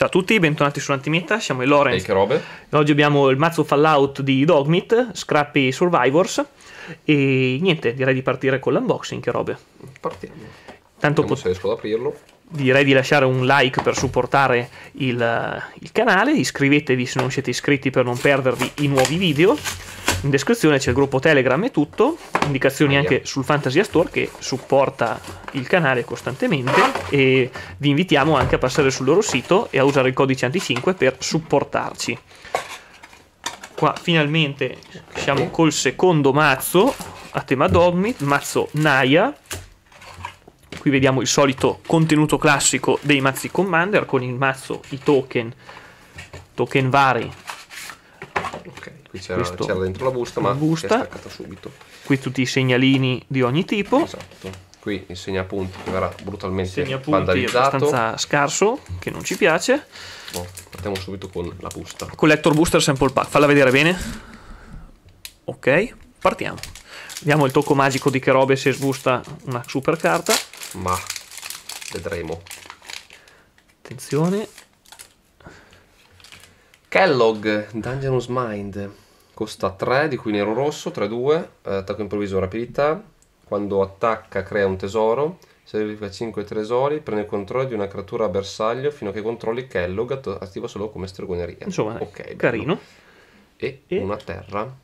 Ciao a tutti, bentornati su Antimeta, siamo i Lorenz. E che robe? Oggi abbiamo il mazzo Fallout di Dogmit, Scrappy Survivors e niente, direi di partire con l'unboxing, che robe. Partiamo. Tanto pot- se riesco ad aprirlo. Direi di lasciare un like per supportare il, il canale, iscrivetevi se non siete iscritti per non perdervi i nuovi video in descrizione c'è il gruppo Telegram e tutto, indicazioni anche sul Fantasy Store che supporta il canale costantemente e vi invitiamo anche a passare sul loro sito e a usare il codice anti5 per supportarci. Qua finalmente siamo col secondo mazzo a tema Dogmit, mazzo Naya. Qui vediamo il solito contenuto classico dei mazzi Commander con il mazzo, i token, token vari qui c'era, c'era dentro la busta, ma busta. è staccata subito. Qui tutti i segnalini di ogni tipo. Esatto. Qui il segnapunti che verrà brutalmente vandalizzato. abbastanza scarso, che non ci piace. No, boh, partiamo subito con la busta. Collector booster sample pack, falla vedere bene. Ok, partiamo. Vediamo il tocco magico di che robe se sbusta una super carta. Ma vedremo. Attenzione, Kellogg, Dangerous Mind, costa 3, di cui nero rosso, 3-2, eh, attacco improvviso, rapidità, quando attacca crea un tesoro, sacrifica 5 tesori, prende il controllo di una creatura a bersaglio fino a che controlli Kellogg, attiva solo come stregoneria. Insomma, okay, carino. E, e, una terra.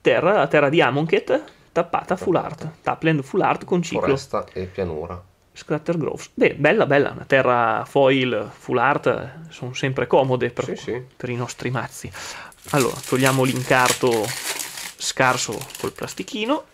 Terra, la terra di Amonkhet, tappata full art, Tapland full art con ciclo. Foresta e pianura. Scratter Groves. Beh, bella, bella, una terra foil, full art, sono sempre comode per, sì, sì. per i nostri mazzi. Allora, togliamo l'incarto scarso col plastichino.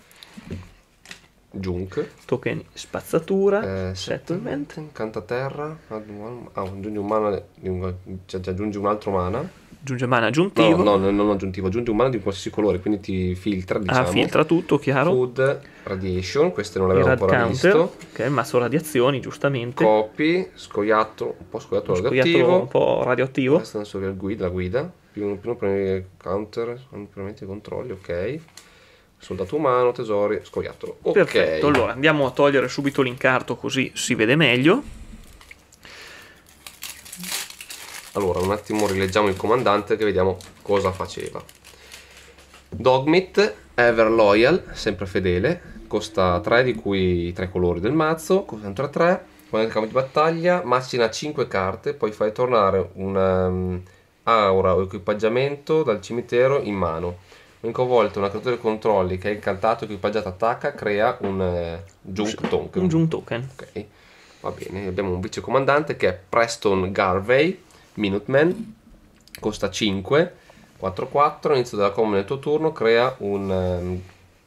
Junk. Token spazzatura. Eh, settlement. Incantaterra. Ah, un, un, un, cioè, aggiungi un altro mana aggiunge mana aggiuntivo. No, no, no non aggiuntivo, aggiunge un mana di un qualsiasi colore, quindi ti filtra, ah, diciamo. Ah, filtra tutto, chiaro. Food, Radiation, queste non le avevo ancora counter, visto. Ok, mazzo radiazioni, giustamente. Copy, scoiattolo, un po' scoiattolo un radioattivo. un po' radioattivo. Questa non so che guida, la guida. Prima, più premi counter, non permette controlli, ok. Soldato umano, tesori, scoiattolo. Okay. Perfetto, allora andiamo a togliere subito l'incarto così si vede meglio. Allora, un attimo rileggiamo il comandante che vediamo cosa faceva. Dogmit, Ever Loyal, sempre fedele, costa 3 di cui 3 colori del mazzo, costa 3, quando il campo di battaglia macina 5 carte, poi fai tornare un um, o equipaggiamento dal cimitero in mano. L'unica volta una creatura controlli che è incantato, equipaggiato, attacca, crea un uh, junk token. Un junk token. Ok, va bene. Abbiamo un vice comandante che è Preston Garvey, Minuteman, costa 5, 4-4, inizio della combo nel tuo turno, crea un um,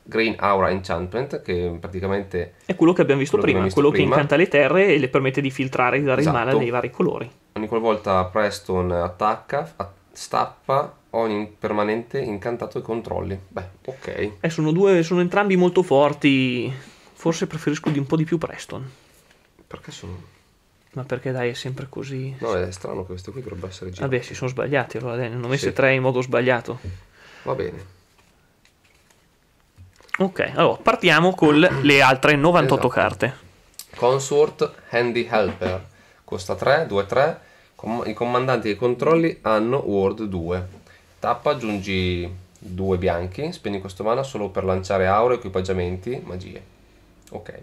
Green Aura Enchantment che praticamente... È quello che abbiamo visto quello prima, che abbiamo visto quello prima. che incanta le terre e le permette di filtrare e dare esatto. il mana nei vari colori. Ogni qualvolta Preston attacca, stappa ogni permanente incantato e controlli. Beh, ok. Eh, sono, due, sono entrambi molto forti, forse preferisco di un po' di più Preston. Perché sono... Ma perché dai, è sempre così. No, è strano questo qui dovrebbe essere girato. Vabbè, si sono sbagliati, allora dai, ne hanno messe sì. tre in modo sbagliato. Va bene. Ok, allora partiamo con le altre 98 esatto. carte. Consort Handy Helper. Costa 3, 2, 3. Com I comandanti dei controlli hanno Ward 2. Tappa, aggiungi due bianchi. Spendi questo mana solo per lanciare aure, equipaggiamenti, magie. Ok.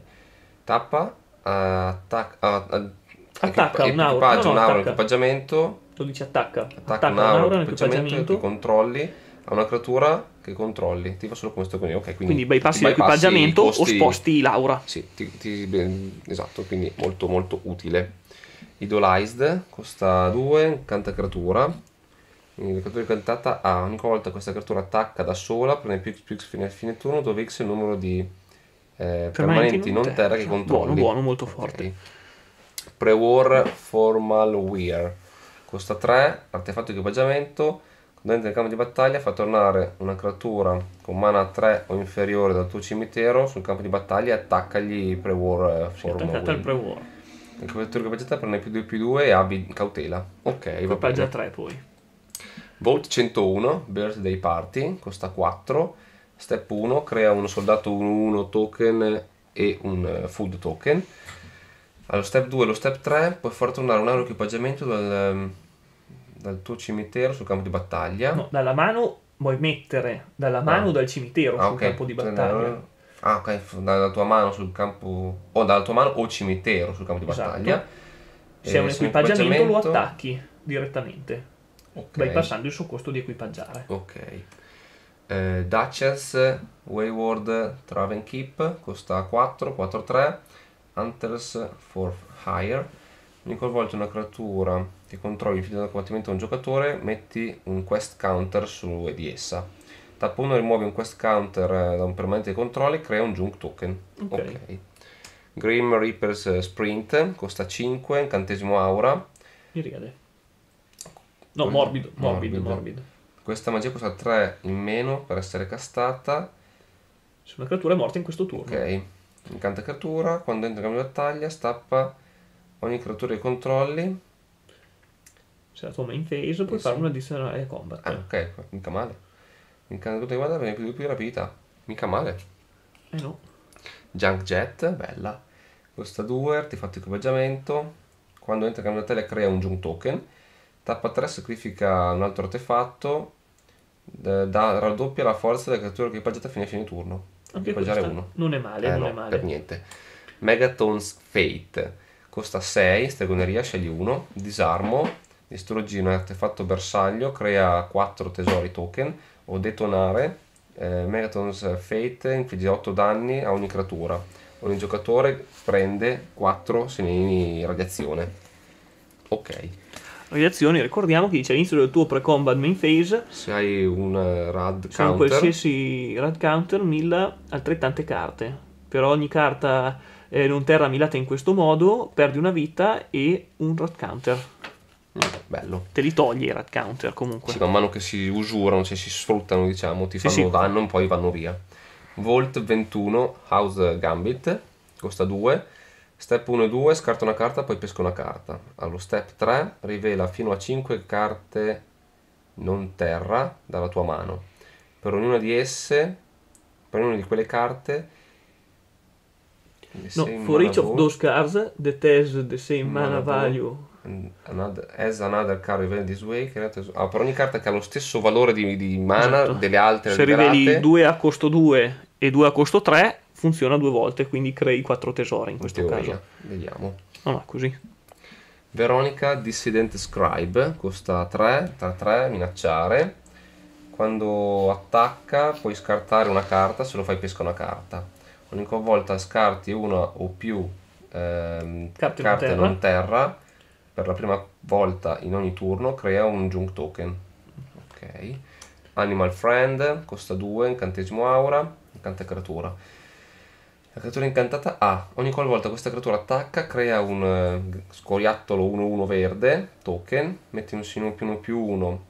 Tappa, eh, attacca... Uh, eh, attacca un aura, no, no, un equipaggiamento. Lo dice attacca. Attacca, attacca un equipaggiamento. Che controlli a una creatura che controlli. Ti fa solo questo. Quindi, okay, quindi, quindi bypassi l'equipaggiamento costi... o sposti l'aura. Sì, ti, ti, esatto. Quindi molto, molto utile. Idolized costa 2, incanta creatura. Quindi la creatura incantata ha ah, ogni volta questa creatura attacca da sola, prende più X fino al fine turno, dove X è il numero di eh, permanenti, permanenti, non terra, terra che controlli. Buono, buono, molto forte. Okay. Pre-War Formal Wear. Costa 3, artefatto di equipaggiamento. Dentro il campo di battaglia fa tornare una creatura con mana 3 o inferiore dal tuo cimitero sul campo di battaglia e attaccagli pre-war. Eh, wear il pre-war. Il creatore equipaggiata prende più 2 più 2 e abbi cautela. Ok, Equipaggia 3 poi. Volt 101, Birthday Party, costa 4. Step 1, crea un soldato 1 1 token e un eh, food token allo step 2 e allo step 3 puoi far tornare un aereo equipaggiamento dal, ehm, dal, tuo cimitero sul campo di battaglia. No, dalla mano vuoi mettere, dalla ah. mano o ah. dal cimitero ah, sul okay. campo di cioè, battaglia. Ah, ok, dalla tua mano sul campo, o dalla tua mano o cimitero sul campo di esatto. battaglia. Se è un eh, equipaggiamento, lo attacchi direttamente, okay. bypassando il suo costo di equipaggiare. Ok. Eh, Duchess, Wayward, Traven Keep costa 4, 4, 3 Hunters for Hire ogni qualvolta una creatura che controlli il infligge da combattimento di un giocatore metti un quest counter su di essa tappa 1 rimuovi un quest counter eh, da un permanente di controllo e crea un junk token ok, okay. Grim Reapers eh, Sprint costa 5 incantesimo aura Irriade no morbido morbido, morbido questa magia costa 3 in meno per essere castata su una creatura è morta in questo turno ok incanta creatura, quando entra in campo di battaglia stappa ogni creatura che controlli. Se la tua main phase puoi fare una un addizionale combat. Ah, ok, mica male. Incanta creatura di guarda viene più, più rapidità. Mica male. Eh no. Junk Jet, bella. Costa 2, artefatto equipaggiamento. Quando entra in campo di battaglia crea un junk token. Tappa 3 sacrifica un altro artefatto. Da, raddoppia la forza della creatura equipaggiata fino a fine turno. Anche mangiare uno. Non è male, eh, non no, è male. Per niente. Megatons Fate. Costa 6, stregoneria, scegli 1, disarmo, distruggi un artefatto bersaglio, crea 4 tesori token o detonare. Eh, Megatons Fate infligge 8 danni a ogni creatura. Ogni giocatore prende 4 di radiazione. Ok reazioni, ricordiamo che dice all'inizio del tuo pre-combat main phase se hai un eh, rad se counter qualsiasi rad counter milla altrettante carte per ogni carta eh, non terra millata in questo modo perdi una vita e un rad counter mm, bello te li togli i rad counter comunque sì man mano che si usurano cioè si sfruttano diciamo ti sì, fanno sì. danno e poi vanno via Volt 21 House Gambit costa 2 Step 1 e 2, scarta una carta, poi pesca una carta. Allo step 3, rivela fino a 5 carte non terra dalla tua mano. Per ognuna di esse, per ognuna di quelle carte... No, for each of those cards that has the same mana, mana value. Another, as another card revealed this way. Ah, per ogni carta che ha lo stesso valore di, di mana esatto. delle altre Se riveli 2 a costo 2 e 2 a costo 3, funziona due volte, quindi crei quattro tesori in questo in caso. Vediamo. No, ah, no, così. Veronica, dissident scribe, costa 3, 3, 3, minacciare. Quando attacca puoi scartare una carta, se lo fai pesca una carta. Ogni volta scarti una o più ehm, carte, carte non, terra. non terra. per la prima volta in ogni turno crea un junk token. Ok. Animal Friend, costa 2, incantesimo aura, incanta creatura la creatura incantata A. Ah, ogni qualvolta questa creatura attacca, crea un eh, scoriattolo 1-1 verde, token, metti un sino più 1 più 1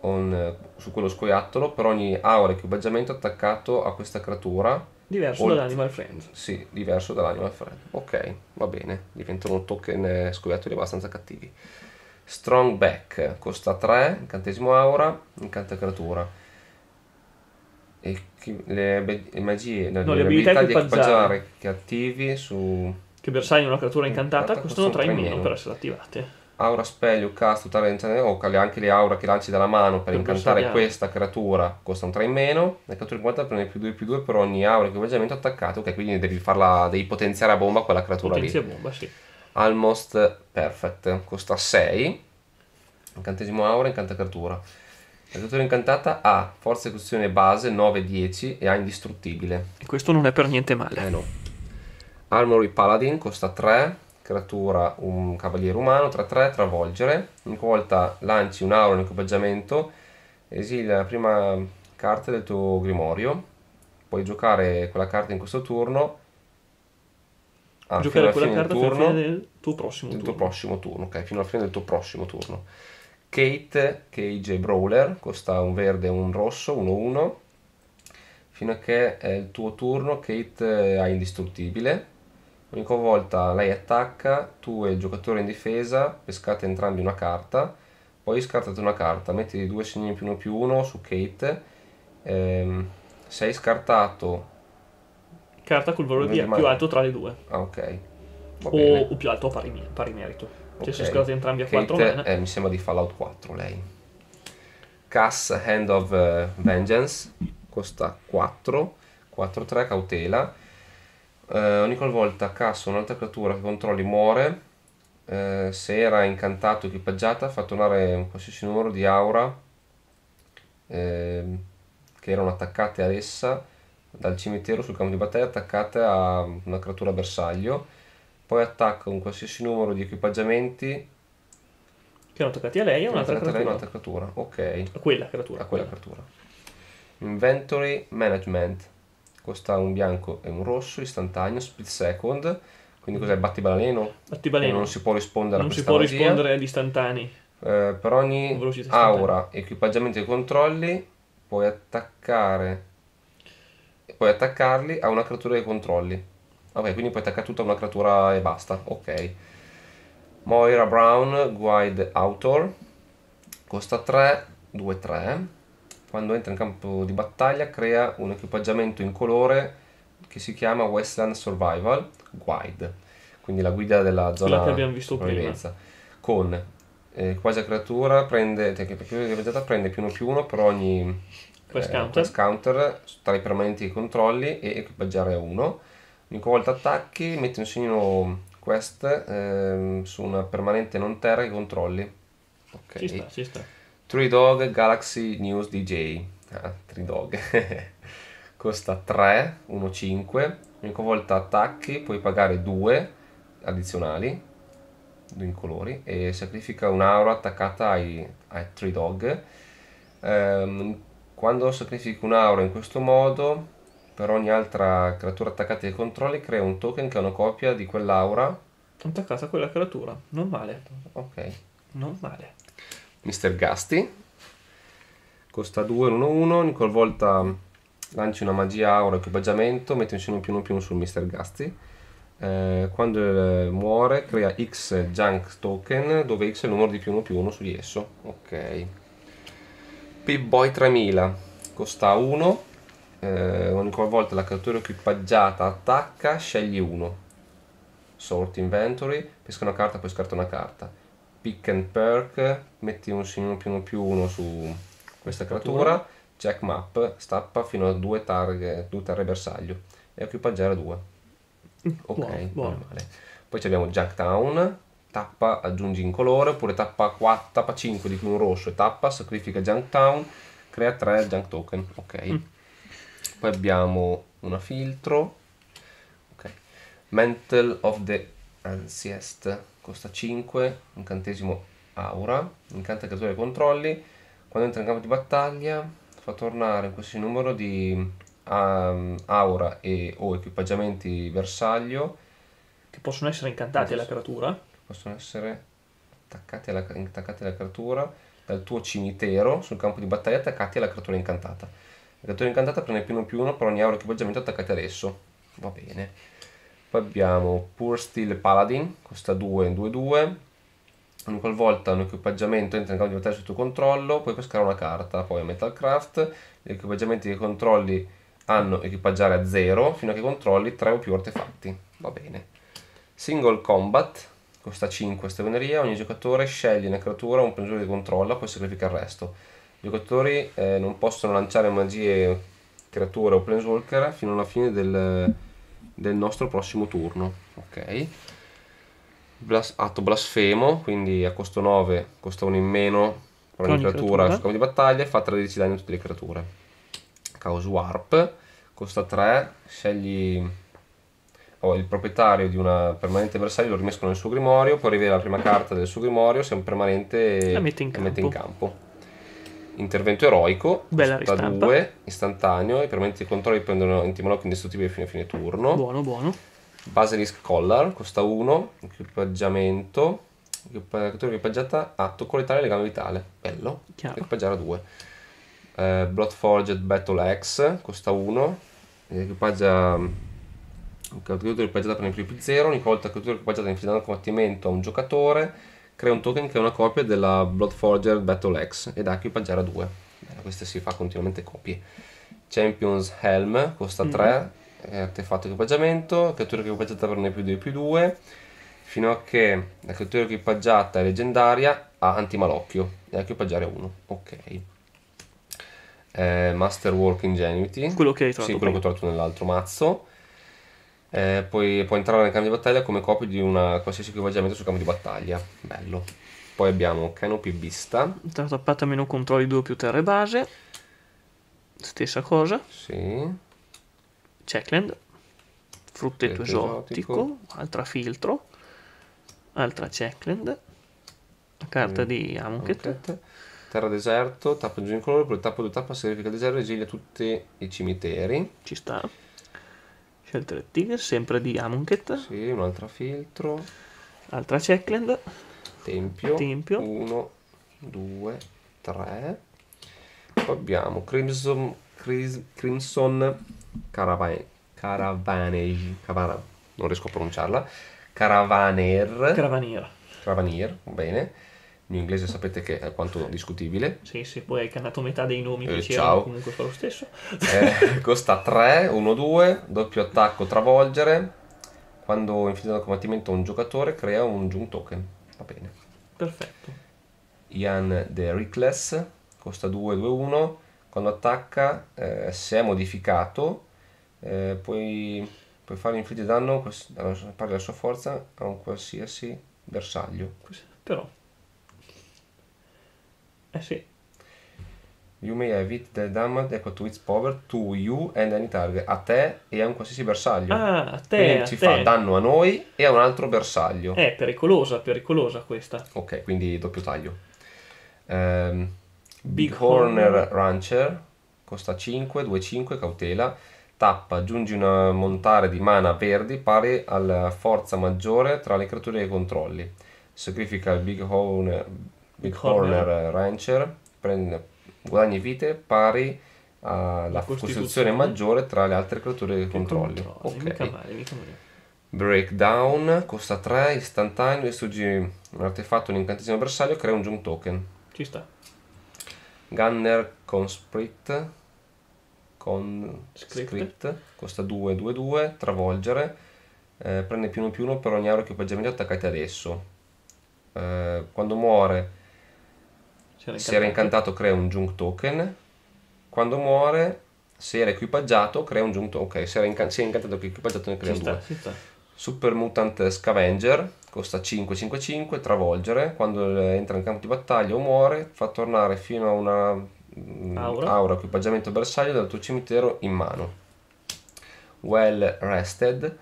on, eh, su quello scoiattolo per ogni aura equipaggiamento attaccato a questa creatura. Diverso Olt- dall'Animal Friend. Sì, diverso dall'Animal Friend. Ok, va bene. Diventano token eh, scoiattoli abbastanza cattivi. Strong Back costa 3, incantesimo aura, incanta creatura le, le magie, no, no, le, le abilità, abilità di equipaggiare che attivi su... Che bersaglio una creatura mm, incantata, costano 3 in meno per essere attivate. Aura Spell, Cast, talent, o anche le aura che lanci dalla mano per, per incantare bersagliare. questa creatura costano 3 in meno. Le creature incantate prendono più 2 più 2 per ogni aura di equipaggiamento attaccato, ok, quindi devi, farla, devi potenziare a bomba quella creatura Potenzia lì. bomba, sì. Almost Perfect, costa 6. Incantesimo aura, incanta creatura la creatura incantata ha forza e costruzione base 9-10 e ha indistruttibile. E questo non è per niente male. Eh no. Armory Paladin costa 3, creatura un cavaliere umano, tra 3 travolgere. Ogni volta lanci un aura in equipaggiamento, esili la prima carta del tuo grimorio. Puoi giocare quella carta in questo turno. Ah, giocare quella carta fino alla fine del tuo prossimo del turno. Tuo prossimo turno, ok, fino alla fine del tuo prossimo turno. Kate, Cage e Brawler, costa un verde e un rosso, 1-1. Fino a che è il tuo turno, Kate ha eh, indistruttibile. Ogni volta lei attacca, tu e il giocatore in difesa pescate entrambi una carta, poi scartate una carta, metti due segni più uno più uno su Kate. Ehm, se hai scartato... Carta col valore di più alto tra le due. Ah, ok. O, o, più alto o pari, pari merito okay. Cioè, sono schierati entrambi a Kate 4 mana. È, eh, mi sembra di Fallout 4 lei. Cass Hand of uh, Vengeance costa 4, 4-3 cautela. Uh, ogni qualvolta Casso un'altra creatura che controlli muore, uh, se era incantato o equipaggiata, fa tornare un qualsiasi numero di aura ehm, che erano attaccate ad essa dal cimitero sul campo di battaglia attaccate a una creatura bersaglio poi attacca un qualsiasi numero di equipaggiamenti che hanno toccati a lei o un'altra creatura. un'altra creatura. Ok. A quella creatura. A quella, creatura. Inventory Management. Costa un bianco e un rosso istantaneo, split second. Quindi cos'è? Batti baleno? Batti baleno. Non si può rispondere non a questa Non si può magia. rispondere agli istantanei. Eh, per ogni aura, equipaggiamenti e controlli puoi attaccare puoi attaccarli a una creatura dei controlli. Ok, quindi puoi attaccare tutta una creatura e basta. Ok. Moira Brown, Guide Autor. Costa 3, 2, 3. Quando entra in campo di battaglia crea un equipaggiamento in colore che si chiama Westland Survival Guide. Quindi la guida della zona Quella che Con eh, quasi creatura prende, prende più uno più uno per ogni quest eh, counter. counter tra i permanenti controlli e equipaggiare a uno Ogni volta attacchi, metti un segno quest ehm, su una permanente non terra che controlli. Ok. Ci sta, ci sta. Tree Dog Galaxy News DJ. Ah, Tree Dog. Costa 3, 1,5. Ogni volta attacchi, puoi pagare 2 addizionali, due incolori, e sacrifica un'aura attaccata ai, ai Tree Dog. Ehm, quando sacrifichi un'aura in questo modo, per ogni altra creatura attaccata ai controlli crea un token che è una copia di quell'aura. Attaccata a quella creatura, non male. Ok. Non male. Mister Gasti. Costa 2, 1, 1. Ogni volta lanci una magia aura equipaggiamento, metti insieme un più 1 più 1 sul Mister Gasti. Eh, quando eh, muore crea X junk token dove X è il numero di più 1 più 1 su di esso. Ok. Pip Boy 3000 costa 1 eh, ogni volta la creatura equipaggiata attacca, scegli uno. Sort inventory, pesca una carta, poi scarta una carta. Pick and perk, metti un segno più uno più uno su questa creatura. Check map, stappa fino a due targhe, due terre bersaglio. E equipaggiare due. Ok, buono, buono. Poi abbiamo Junk Town, tappa aggiungi in colore, oppure tappa, 4, tappa 5 di cui un rosso e tappa, sacrifica Junk Town, crea 3 Junk Token, ok. Mm. Poi abbiamo una filtro. Ok. Mantle of the Anciest. Costa 5. Incantesimo aura. Incanta creatura creatore controlli. Quando entra in campo di battaglia fa tornare in questo numero di um, aura e o equipaggiamenti bersaglio. Che possono essere incantati alla creatura. Possono essere attaccati alla, attaccati alla creatura dal tuo cimitero sul campo di battaglia attaccati alla creatura incantata. La torre incantata prende più uno più uno per ogni aura equipaggiamento attaccati adesso. Va bene. Poi abbiamo Pure Steel Paladin, costa 2, in 2, 2. Ogni qualvolta un equipaggiamento entra in campo di battaglia sotto controllo, puoi pescare una carta. Poi Metalcraft, gli equipaggiamenti che controlli hanno equipaggiare a 0 fino a che controlli 3 o più artefatti. Va bene. Single Combat, costa 5 staveneria, ogni giocatore sceglie una creatura o un prigioniero di controllo, poi sacrifica il resto. I giocatori eh, non possono lanciare magie, creature o planeswalker fino alla fine del, del nostro prossimo turno. Ok. Blas- atto blasfemo, quindi a costo 9 costa 1 in meno per ogni creatura, sul campo di battaglia e fa 13 danni a tutte le creature. Chaos Warp costa 3, scegli oh, il proprietario di una permanente bersaglio, lo rimescono nel suo grimorio, poi rivela la prima carta del suo grimorio, se è un permanente la mette in campo. La mette in campo intervento eroico, Bella ristampa 2, istantaneo, i permanenti di controllo prendono antimoloco indistruttibile fino a fine turno. Buono, buono. base risk Collar, costa 1, equipaggiamento, cattura equipaggiata, a ah, atto colletare legame vitale, bello, Chiaro. equipaggiare a 2. Eh, Bloodforged Battle X costa 1, equipaggia mm, cattura equipaggiata per un più 0, ogni volta cattura equipaggiata infliggendo un combattimento a un giocatore, crea un token che è una copia della Bloodforger Battle X ed ha equipaggiare a 2. Questa si fa continuamente copie. Champions Helm costa 3, mm-hmm. artefatto equipaggiamento, cattura equipaggiata per ne più 2 più 2, fino a che la cattura equipaggiata è leggendaria ha antimalocchio e ha equipaggiare 1. Ok. Eh, Masterwork Ingenuity. Quello che hai trovato. Sì, quello che ho trovato nell'altro mazzo eh, poi può entrare nel campo di battaglia come copia di una qualsiasi equipaggiamento sul campo di battaglia. Bello. Poi abbiamo Canopy Vista. Tappata meno controlli 2 più terre base. Stessa cosa. Sì. Checkland. Fruttetto esotico. esotico. Altra filtro. Altra Checkland. La Carta mm. di Amonkhet. Amonkhet. Terra deserto, tappa giù in colore, poi tappo due tappa significa deserto, esilia tutti i cimiteri. Ci sta Scelta del Tigre, sempre di Amonkhet. Sì, un'altra filtro. Altra Checkland. Tempio. Tempio. 1, 2, 3. Abbiamo Crimson, Crimson Caravane, Caravane, non riesco a pronunciarla. Caravaner. Caravanier. Caravanier, bene inglese sapete che è alquanto discutibile. Sì, sì, poi hai cantato metà dei nomi eh, che c'erano, comunque fa lo stesso. eh, costa 3, 1, 2, doppio attacco, travolgere. Quando infligge dal combattimento un giocatore crea un Jung token. Va bene. Perfetto. Ian the Rickless, costa 2, 2, 1. Quando attacca, eh, se è modificato, eh, puoi, puoi fare infliggere danno pari la sua forza a un qualsiasi bersaglio. Però eh sì. You may have hit the damage equal to its power to you and any target. A te e a un qualsiasi bersaglio. Ah, a te. Quindi a ci te. fa danno a noi e a un altro bersaglio. È pericolosa, pericolosa questa. Ok, quindi doppio taglio. Um, Big, Horner, Rancher costa 5, 2, 5, cautela. Tappa, aggiungi una montare di mana verdi pari alla forza maggiore tra le creature che controlli. Sacrifica il Big Horner Big corner eh, Rancher prende guadagni vite pari alla costituzione maggiore tra le altre creature che, che controlli. controlli. Ok. Mica male, mica male. Breakdown costa 3, istantaneo, distruggi un artefatto, un incantesimo bersaglio, crea un jump token. Ci sta. Gunner Consprit con script. script costa 2, 2, 2, travolgere, eh, prende più 1 più 1 per ogni aereo che equipaggiamento attaccati adesso. Eh, quando muore se era incantato crea un junk token, quando muore se era equipaggiato crea un junk token, ok se, era inca- se è incantato che equipaggiato ne crea ci un sta, sta, Super Mutant Scavenger costa 5-5-5, travolgere, quando entra in campo di battaglia o muore fa tornare fino a una mm, aura, aura equipaggiamento bersaglio dal tuo cimitero in mano. Well Rested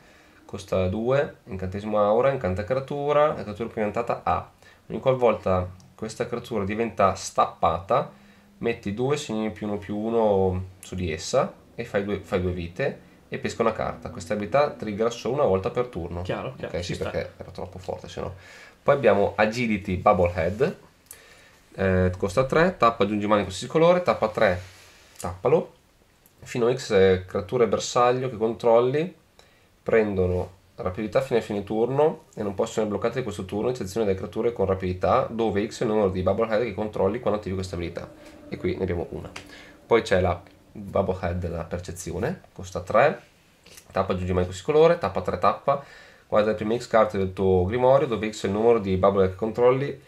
costa 2, incantesimo aura, incanta creatura, la creatura più incantata A. Ogni qualvolta questa creatura diventa stappata, metti due segni più uno più uno su di essa e fai due, fai due vite e pesca una carta. Questa abilità trigger solo una volta per turno. Chiaro, chiaro. Ok, sì, sta. perché era troppo forte, se no. Poi abbiamo Agility Bubblehead, eh, costa 3, tappa aggiungi mani qualsiasi colore, tappa 3, tappalo. Fino a X eh, creature bersaglio che controlli prendono rapidità fino a fine turno e non possono essere bloccate questo turno eccezione delle creature con rapidità dove x è il numero di bubblehead che controlli quando attivi questa abilità e qui ne abbiamo una poi c'è la bubblehead della percezione costa 3 tappa aggiungi mai questo colore tappa 3 tappa guarda le prime x carte del tuo grimorio dove x è il numero di bubblehead che controlli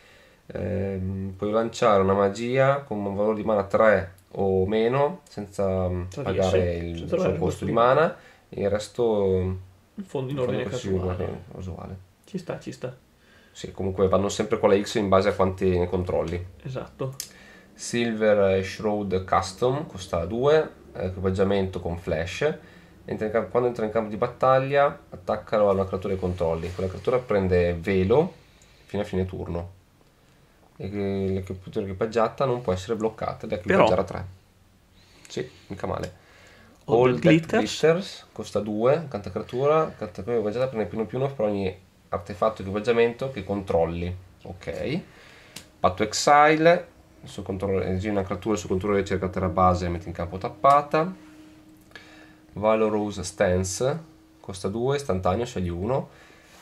ehm, puoi lanciare una magia con un valore di mana 3 o meno senza cioè, pagare il, il suo costo di mana il resto in fondo in ordine casuale. casuale. Ci sta, ci sta. Sì, comunque vanno sempre con la X in base a quanti ne controlli. Esatto. Silver Shroud Custom costa 2, equipaggiamento con flash. Entra campo, quando entra in campo di battaglia, attaccalo alla creatura che controlli. Quella creatura prende velo fino a fine turno. E la creatura equipaggiata non può essere bloccata ed è equipaggiata a 3. Sì, mica male. All Glitters. Glitters costa 2, cantacratura, cantacratura equipaggiata prende più 1 più 1 per ogni artefatto di equipaggiamento che controlli. Ok. Patto Exile, su suo controllo, energia una creatura, su suo controllo ricerca terra base metti in campo tappata. Valorous Stance, costa 2, istantaneo, scegli 1.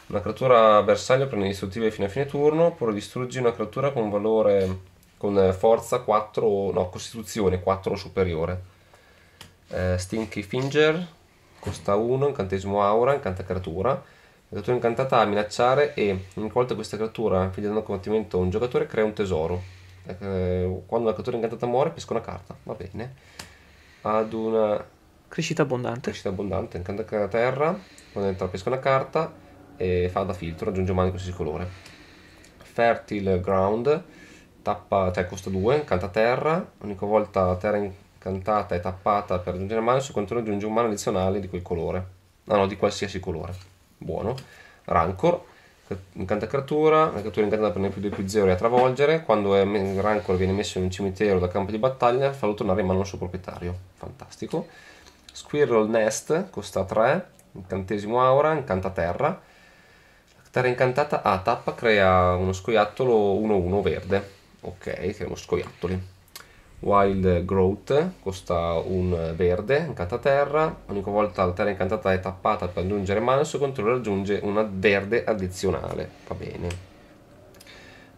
Una creatura bersaglio prende distruttive fino a fine turno, oppure distruggi una creatura con valore con eh, forza 4, no, costituzione 4 o superiore eh, Stinky Finger, costa 1, incantesimo aura, incanta creatura. Il giocatore incantata a minacciare e ogni volta questa creatura infligge danno a combattimento a un giocatore crea un tesoro. Eh, quando la creatura incantata muore pesca una carta, va bene. Ad una... Crescita abbondante. Crescita abbondante, incantata a terra, quando entra pesca una carta e fa da filtro, aggiunge mani di qualsiasi colore. Fertile Ground, tappa, cioè costa 2, incanta terra, ogni volta terra in cantata e tappata per aggiungere mano, se contiene di un mana addizionale di quel colore. Ah no, di qualsiasi colore. Buono. Rancor, incanta creatura, la creatura incantata prende più 2 più 0 e a travolgere, quando è, il Rancor viene messo in un cimitero da campo di battaglia, farlo tornare in mano al suo proprietario. Fantastico. Squirrel Nest, costa 3, incantesimo aura, incanta terra. La terra incantata a tappa crea uno scoiattolo 1-1 verde. Ok, uno scoiattoli. Wild Growth, costa un verde, incantaterra, ogni volta la terra incantata è tappata per aggiungere mana, il suo controllo aggiunge una verde addizionale, va bene.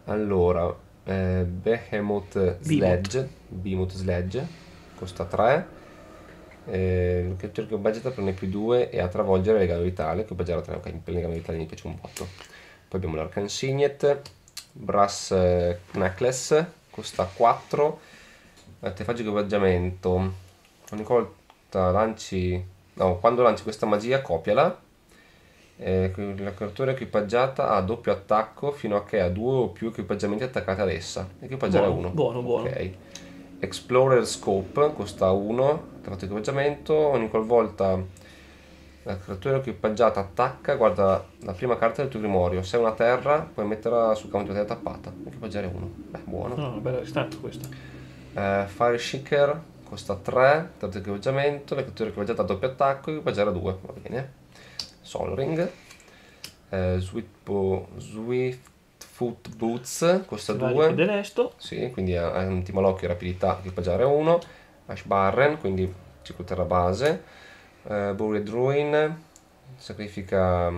Allora, eh, Behemoth Sledge, Behemoth Sledge, costa 3, eh, che cerco budget a prendere più 2 e a travolgere il legame vitale, che ho già la 3, ok, il legame vitale mi piace un botto. Poi abbiamo l'Arcan Signet, Brass eh, Necklace, costa 4, artefaggi di equipaggiamento ogni volta lanci no, quando lanci questa magia copiala eh, la creatura equipaggiata ha doppio attacco fino a che ha due o più equipaggiamenti attaccati ad essa equipaggiare buono, uno buono buono ok Explorer Scope costa 1 attaccato equipaggiamento ogni qualvolta la creatura equipaggiata attacca guarda la prima carta del tuo grimorio se è una terra puoi metterla sul campo di battaglia tappata equipaggiare 1 beh buono no, ah, no bella ristampa questa eh, Fire Shaker costa 3 tanto equipaggiamento le catture equipaggiate a doppio attacco equipaggiare a 2 va bene Sol Ring eh, Swiftbo, Swift, Foot Boots costa 2 dell'esto sì quindi antimalocchio rapidità equipaggiare a 1 Ash Barren quindi ci terra base eh, Buried Ruin sacrifica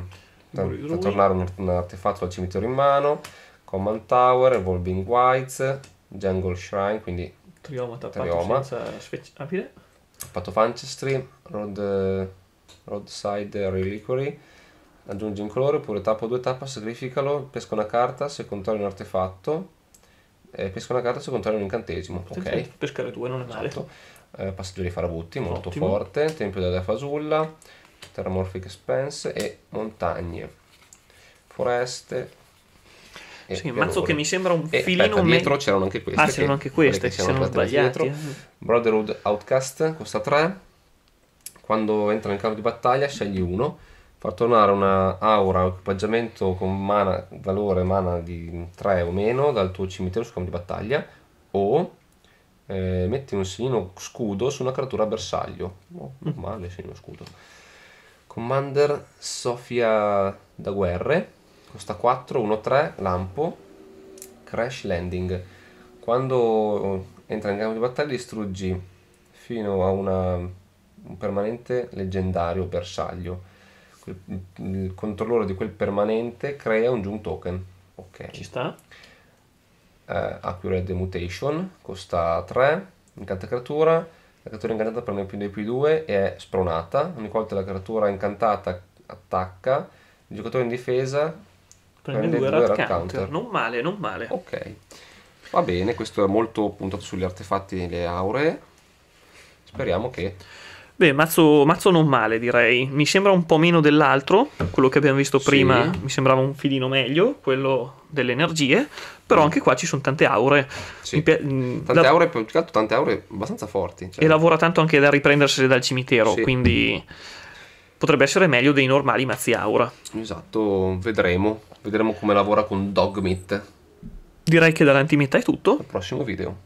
per tornare un, un artefatto al cimitero in mano Command Tower Evolving Whites Jungle Shrine quindi Triomata, Trioma. senza sfecciabile. Path Ancestry, road, Roadside Reliquary. Aggiungi un colore oppure tappa due tappa, sacrificalo, pesca una carta se controlli un artefatto. Eh, pesca una carta se controlli un incantesimo. Potente ok. Pescare due, non è male. Esatto. Eh, passaggio dei farabutti, molto Ottimo. forte. Tempio della fasulla. Terramorphic Expense e montagne. Foreste, che sì, mazzo che mi sembra un e, eh, filino aspetta, me... c'erano anche queste. Ah, c'erano anche queste che, che sono sbagliate. Brotherhood Outcast costa 3. Quando entra nel campo di battaglia scegli uno. Fa tornare una aura equipaggiamento con mana, valore mana di 3 o meno dal tuo cimitero sul campo di battaglia. O eh, metti un segnino scudo su una creatura a bersaglio. Oh, male segno scudo. Commander Sofia da guerre Costa 4, 1, 3, lampo, crash landing. Quando eh, entra in campo di battaglia distruggi fino a una, un permanente leggendario bersaglio. Il controllore di quel permanente crea un Jung token. Ok. Ci sta? Eh, Accurate Mutation, costa 3, incanta creatura. La creatura incantata prende più 2 più 2 e è spronata. Ogni volta la creatura incantata attacca il giocatore in difesa Prende, prende due, due rat, counter. counter. Non male, non male. Ok. Va bene, questo è molto puntato sugli artefatti e le auree. Speriamo che... Beh, mazzo, mazzo, non male direi. Mi sembra un po' meno dell'altro, quello che abbiamo visto prima sì. mi sembrava un filino meglio, quello delle energie, però anche qua ci sono tante aure. Sì. Pi- mm, tante la- aure, più che altro tante aure abbastanza forti. Cioè. E lavora tanto anche da riprendersele dal cimitero, sì. quindi potrebbe essere meglio dei normali mazzi aura. Esatto, vedremo Vedremo come lavora con Dogmeat. Direi che dall'antimità è tutto. Al prossimo video.